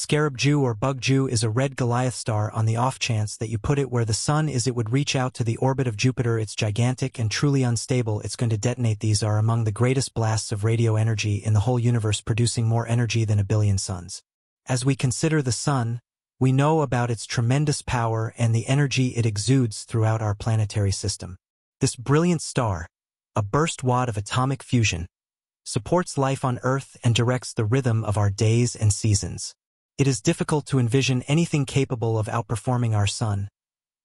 Scarab Jew or Bug Jew is a red Goliath star on the off chance that you put it where the sun is it would reach out to the orbit of Jupiter it's gigantic and truly unstable it's going to detonate these are among the greatest blasts of radio energy in the whole universe producing more energy than a billion suns. As we consider the sun, we know about its tremendous power and the energy it exudes throughout our planetary system. This brilliant star, a burst wad of atomic fusion, supports life on Earth and directs the rhythm of our days and seasons. It is difficult to envision anything capable of outperforming our sun.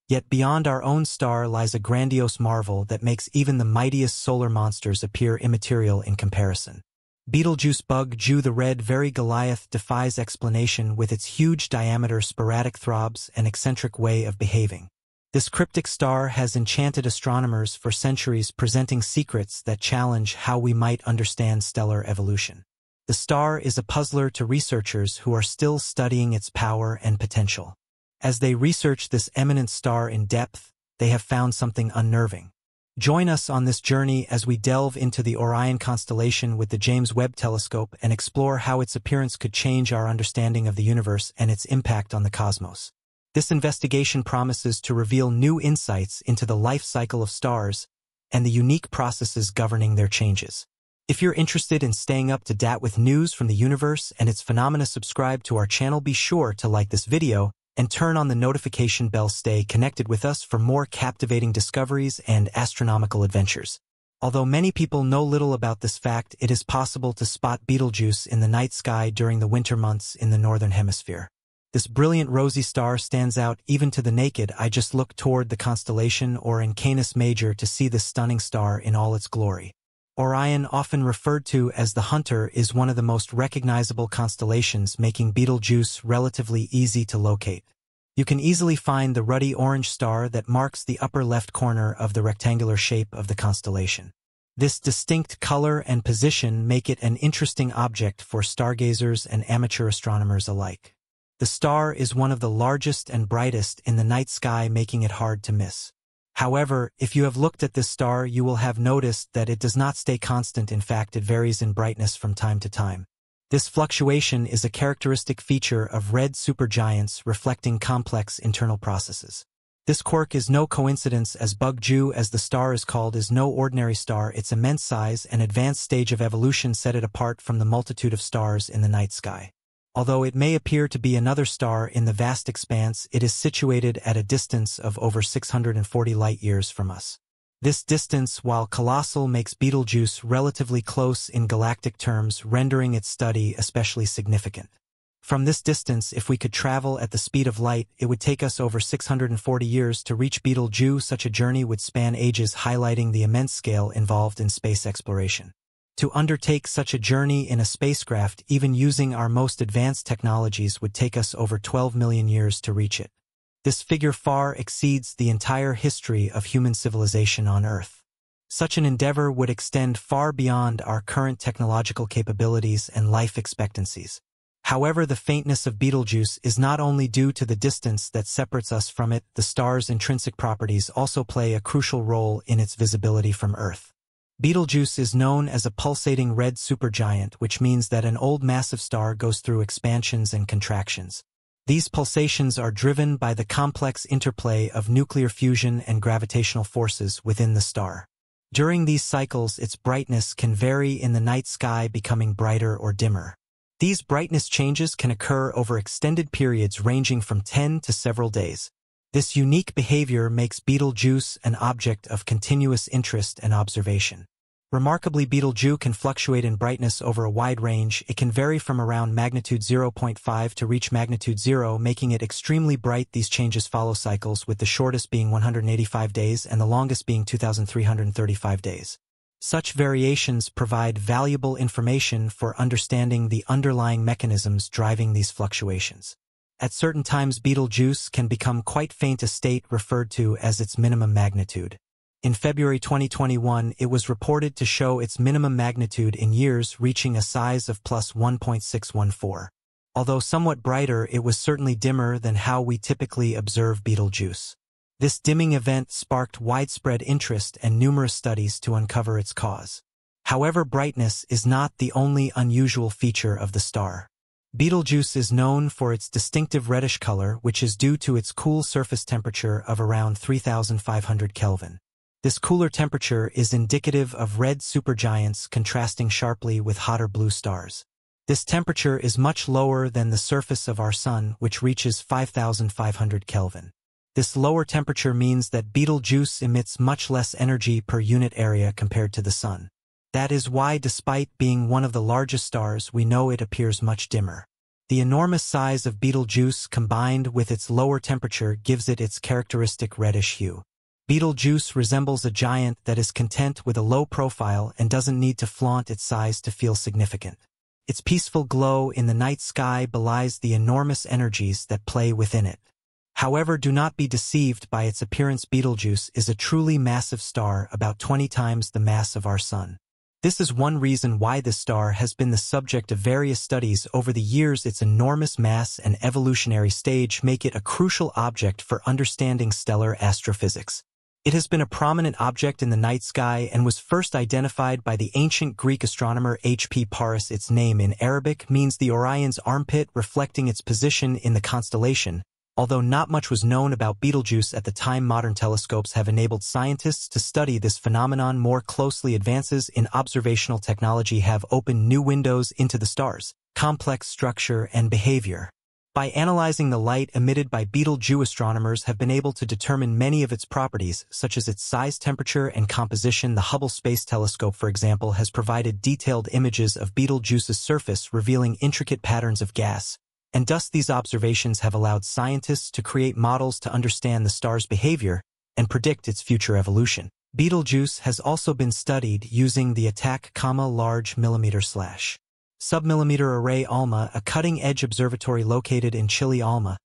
Yet beyond our own star lies a grandiose marvel that makes even the mightiest solar monsters appear immaterial in comparison. Beetlejuice Bug Jew the Red Very Goliath defies explanation with its huge diameter sporadic throbs and eccentric way of behaving. This cryptic star has enchanted astronomers for centuries presenting secrets that challenge how we might understand stellar evolution. The star is a puzzler to researchers who are still studying its power and potential. As they research this eminent star in depth, they have found something unnerving. Join us on this journey as we delve into the Orion constellation with the James Webb Telescope and explore how its appearance could change our understanding of the universe and its impact on the cosmos. This investigation promises to reveal new insights into the life cycle of stars and the unique processes governing their changes. If you're interested in staying up to date with news from the universe and its phenomena, subscribe to our channel. Be sure to like this video and turn on the notification bell. Stay connected with us for more captivating discoveries and astronomical adventures. Although many people know little about this fact, it is possible to spot Betelgeuse in the night sky during the winter months in the Northern Hemisphere. This brilliant rosy star stands out even to the naked eye. Just look toward the constellation or in Canis Major to see this stunning star in all its glory. Orion, often referred to as the Hunter, is one of the most recognizable constellations making Betelgeuse relatively easy to locate. You can easily find the ruddy orange star that marks the upper left corner of the rectangular shape of the constellation. This distinct color and position make it an interesting object for stargazers and amateur astronomers alike. The star is one of the largest and brightest in the night sky making it hard to miss. However, if you have looked at this star, you will have noticed that it does not stay constant. In fact, it varies in brightness from time to time. This fluctuation is a characteristic feature of red supergiants reflecting complex internal processes. This quirk is no coincidence as bug as the star is called, is no ordinary star. Its immense size and advanced stage of evolution set it apart from the multitude of stars in the night sky. Although it may appear to be another star in the vast expanse, it is situated at a distance of over 640 light-years from us. This distance, while colossal, makes Betelgeuse relatively close in galactic terms, rendering its study especially significant. From this distance, if we could travel at the speed of light, it would take us over 640 years to reach Betelgeuse. Such a journey would span ages, highlighting the immense scale involved in space exploration. To undertake such a journey in a spacecraft even using our most advanced technologies would take us over 12 million years to reach it. This figure far exceeds the entire history of human civilization on Earth. Such an endeavor would extend far beyond our current technological capabilities and life expectancies. However, the faintness of Betelgeuse is not only due to the distance that separates us from it, the star's intrinsic properties also play a crucial role in its visibility from Earth. Betelgeuse is known as a pulsating red supergiant, which means that an old massive star goes through expansions and contractions. These pulsations are driven by the complex interplay of nuclear fusion and gravitational forces within the star. During these cycles, its brightness can vary in the night sky becoming brighter or dimmer. These brightness changes can occur over extended periods ranging from 10 to several days. This unique behavior makes Betelgeuse an object of continuous interest and observation. Remarkably Betelgeuse can fluctuate in brightness over a wide range, it can vary from around magnitude 0.5 to reach magnitude 0 making it extremely bright these changes follow cycles with the shortest being 185 days and the longest being 2,335 days. Such variations provide valuable information for understanding the underlying mechanisms driving these fluctuations. At certain times Betelgeuse can become quite faint a state referred to as its minimum magnitude. In February 2021, it was reported to show its minimum magnitude in years reaching a size of plus 1.614. Although somewhat brighter, it was certainly dimmer than how we typically observe Betelgeuse. This dimming event sparked widespread interest and numerous studies to uncover its cause. However, brightness is not the only unusual feature of the star. Betelgeuse is known for its distinctive reddish color, which is due to its cool surface temperature of around 3,500 Kelvin. This cooler temperature is indicative of red supergiants contrasting sharply with hotter blue stars. This temperature is much lower than the surface of our Sun, which reaches 5,500 Kelvin. This lower temperature means that Betelgeuse emits much less energy per unit area compared to the Sun. That is why despite being one of the largest stars, we know it appears much dimmer. The enormous size of Betelgeuse combined with its lower temperature gives it its characteristic reddish hue. Beetlejuice resembles a giant that is content with a low profile and doesn't need to flaunt its size to feel significant. Its peaceful glow in the night sky belies the enormous energies that play within it. However, do not be deceived by its appearance Betelgeuse is a truly massive star about 20 times the mass of our Sun. This is one reason why this star has been the subject of various studies over the years its enormous mass and evolutionary stage make it a crucial object for understanding stellar astrophysics. It has been a prominent object in the night sky and was first identified by the ancient Greek astronomer H.P. Paris. Its name in Arabic means the Orion's armpit reflecting its position in the constellation, although not much was known about Betelgeuse at the time modern telescopes have enabled scientists to study this phenomenon more closely advances in observational technology have opened new windows into the stars, complex structure and behavior. By analyzing the light emitted by Betelgeuse astronomers have been able to determine many of its properties, such as its size, temperature, and composition. The Hubble Space Telescope, for example, has provided detailed images of Betelgeuse's surface revealing intricate patterns of gas, and thus these observations have allowed scientists to create models to understand the star's behavior and predict its future evolution. Betelgeuse has also been studied using the attack, comma, large millimeter slash Submillimeter Array ALMA, a cutting-edge observatory located in Chile ALMA,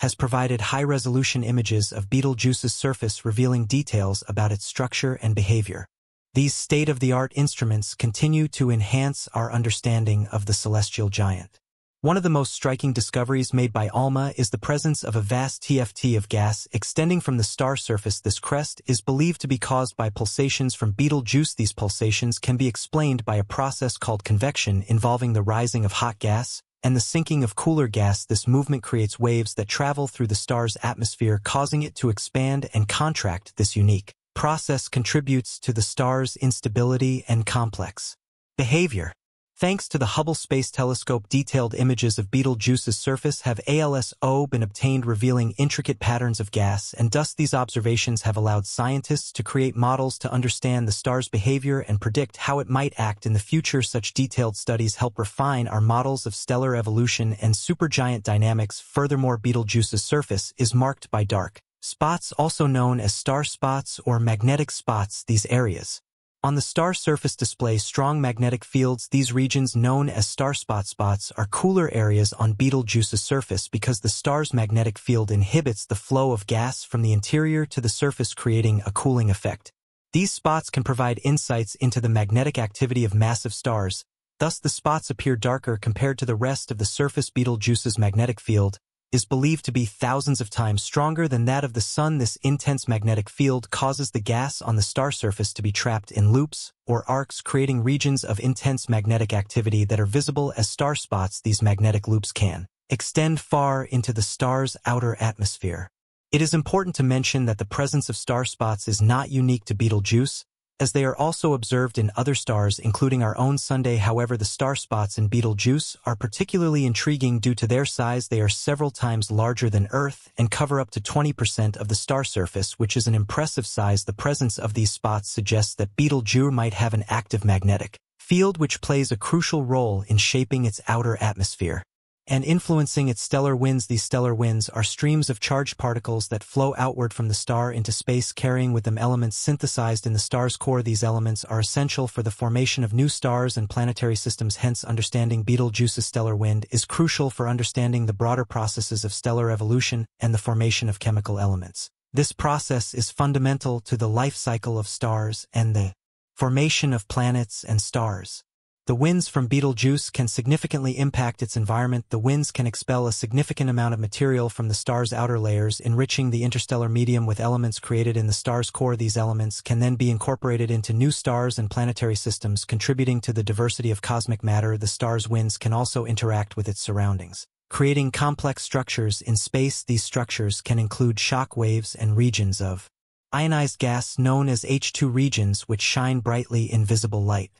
has provided high-resolution images of Betelgeuse's surface revealing details about its structure and behavior. These state-of-the-art instruments continue to enhance our understanding of the celestial giant. One of the most striking discoveries made by ALMA is the presence of a vast TFT of gas extending from the star surface. This crest is believed to be caused by pulsations from Betelgeuse. These pulsations can be explained by a process called convection involving the rising of hot gas and the sinking of cooler gas. This movement creates waves that travel through the star's atmosphere, causing it to expand and contract. This unique process contributes to the star's instability and complex behavior. Thanks to the Hubble Space Telescope, detailed images of Betelgeuse's surface have ALSO been obtained revealing intricate patterns of gas and dust. These observations have allowed scientists to create models to understand the star's behavior and predict how it might act in the future. Such detailed studies help refine our models of stellar evolution and supergiant dynamics. Furthermore, Betelgeuse's surface is marked by dark spots also known as star spots or magnetic spots. These areas on the star surface display strong magnetic fields, these regions known as star spot spots are cooler areas on Betelgeuse's surface because the star's magnetic field inhibits the flow of gas from the interior to the surface creating a cooling effect. These spots can provide insights into the magnetic activity of massive stars, thus the spots appear darker compared to the rest of the surface Betelgeuse's magnetic field, is believed to be thousands of times stronger than that of the sun. This intense magnetic field causes the gas on the star surface to be trapped in loops or arcs creating regions of intense magnetic activity that are visible as star spots. These magnetic loops can extend far into the star's outer atmosphere. It is important to mention that the presence of star spots is not unique to Betelgeuse, as they are also observed in other stars including our own Sunday. However, the star spots in Betelgeuse are particularly intriguing due to their size. They are several times larger than Earth and cover up to 20% of the star surface, which is an impressive size. The presence of these spots suggests that Betelgeuse might have an active magnetic field which plays a crucial role in shaping its outer atmosphere and influencing its stellar winds. These stellar winds are streams of charged particles that flow outward from the star into space carrying with them elements synthesized in the star's core. These elements are essential for the formation of new stars and planetary systems hence understanding Betelgeuse's stellar wind is crucial for understanding the broader processes of stellar evolution and the formation of chemical elements. This process is fundamental to the life cycle of stars and the formation of planets and stars. The winds from Betelgeuse can significantly impact its environment. The winds can expel a significant amount of material from the star's outer layers, enriching the interstellar medium with elements created in the star's core. These elements can then be incorporated into new stars and planetary systems, contributing to the diversity of cosmic matter. The star's winds can also interact with its surroundings. Creating complex structures in space, these structures can include shock waves and regions of ionized gas known as H2 regions which shine brightly in visible light.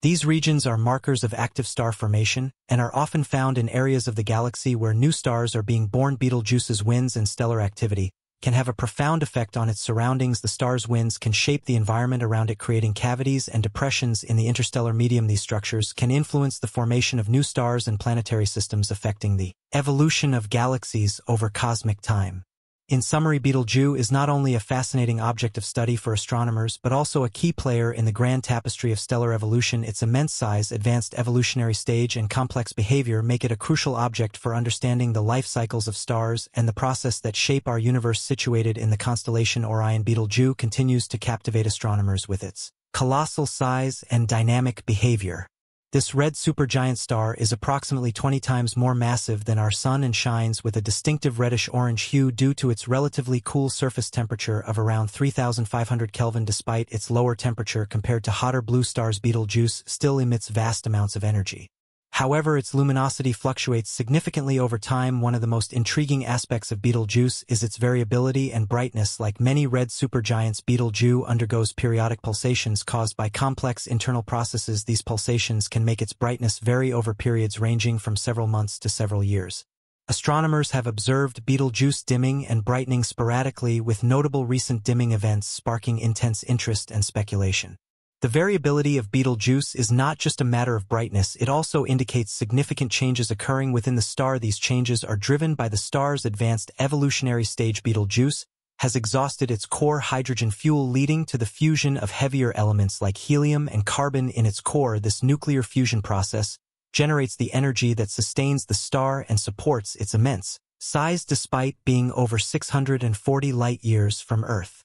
These regions are markers of active star formation and are often found in areas of the galaxy where new stars are being born. Betelgeuse's winds and stellar activity can have a profound effect on its surroundings. The star's winds can shape the environment around it creating cavities and depressions in the interstellar medium. These structures can influence the formation of new stars and planetary systems affecting the evolution of galaxies over cosmic time. In summary, Betelgeuse is not only a fascinating object of study for astronomers, but also a key player in the grand tapestry of stellar evolution. Its immense size, advanced evolutionary stage, and complex behavior make it a crucial object for understanding the life cycles of stars and the process that shape our universe situated in the constellation Orion. Betelgeuse continues to captivate astronomers with its colossal size and dynamic behavior. This red supergiant star is approximately 20 times more massive than our Sun and shines with a distinctive reddish-orange hue due to its relatively cool surface temperature of around 3,500 Kelvin despite its lower temperature compared to hotter blue stars Betelgeuse still emits vast amounts of energy. However, its luminosity fluctuates significantly over time. One of the most intriguing aspects of Betelgeuse is its variability and brightness. Like many red supergiants, Betelgeuse undergoes periodic pulsations caused by complex internal processes. These pulsations can make its brightness vary over periods ranging from several months to several years. Astronomers have observed Betelgeuse dimming and brightening sporadically with notable recent dimming events sparking intense interest and speculation. The variability of Betelgeuse is not just a matter of brightness, it also indicates significant changes occurring within the star. These changes are driven by the star's advanced evolutionary stage. Betelgeuse has exhausted its core hydrogen fuel leading to the fusion of heavier elements like helium and carbon in its core. This nuclear fusion process generates the energy that sustains the star and supports its immense size despite being over 640 light-years from Earth.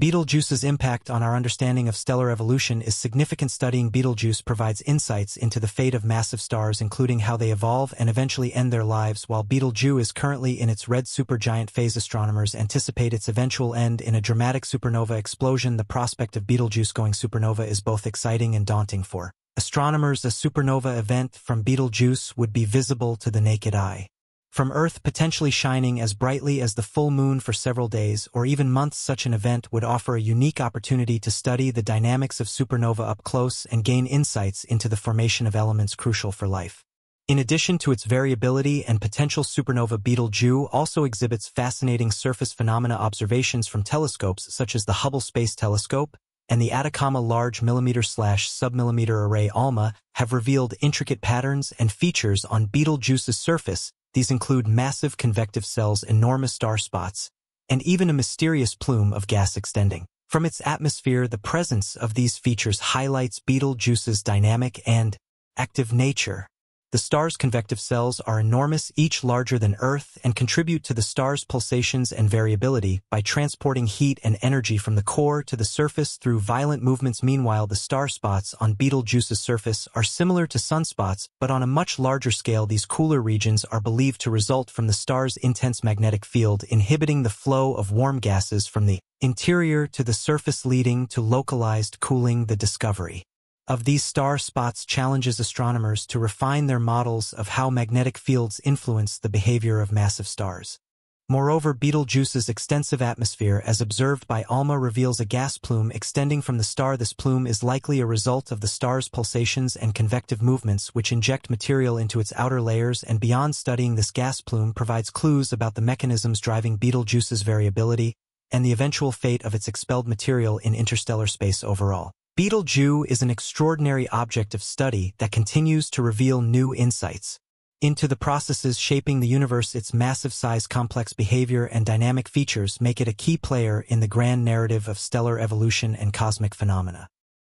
Betelgeuse's impact on our understanding of stellar evolution is significant. Studying Betelgeuse provides insights into the fate of massive stars including how they evolve and eventually end their lives while Betelgeuse is currently in its red supergiant phase astronomers anticipate its eventual end in a dramatic supernova explosion. The prospect of Betelgeuse going supernova is both exciting and daunting for astronomers. A supernova event from Betelgeuse would be visible to the naked eye. From Earth potentially shining as brightly as the full moon for several days or even months such an event would offer a unique opportunity to study the dynamics of supernova up close and gain insights into the formation of elements crucial for life. In addition to its variability and potential supernova Betelgeuse also exhibits fascinating surface phenomena observations from telescopes such as the Hubble Space Telescope and the Atacama Large Millimeter Slash Submillimeter Array ALMA have revealed intricate patterns and features on Betelgeuse's surface these include massive convective cells, enormous star spots, and even a mysterious plume of gas extending. From its atmosphere, the presence of these features highlights Betelgeuse's dynamic and active nature, the star's convective cells are enormous, each larger than Earth, and contribute to the star's pulsations and variability by transporting heat and energy from the core to the surface through violent movements. Meanwhile, the star spots on Betelgeuse's surface are similar to sunspots, but on a much larger scale these cooler regions are believed to result from the star's intense magnetic field inhibiting the flow of warm gases from the interior to the surface leading to localized cooling the discovery of these star spots challenges astronomers to refine their models of how magnetic fields influence the behavior of massive stars. Moreover, Betelgeuse's extensive atmosphere as observed by ALMA reveals a gas plume extending from the star. This plume is likely a result of the star's pulsations and convective movements which inject material into its outer layers and beyond studying this gas plume provides clues about the mechanisms driving Betelgeuse's variability and the eventual fate of its expelled material in interstellar space overall. Beetle is an extraordinary object of study that continues to reveal new insights into the processes shaping the universe its massive size complex behavior and dynamic features make it a key player in the grand narrative of stellar evolution and cosmic phenomena.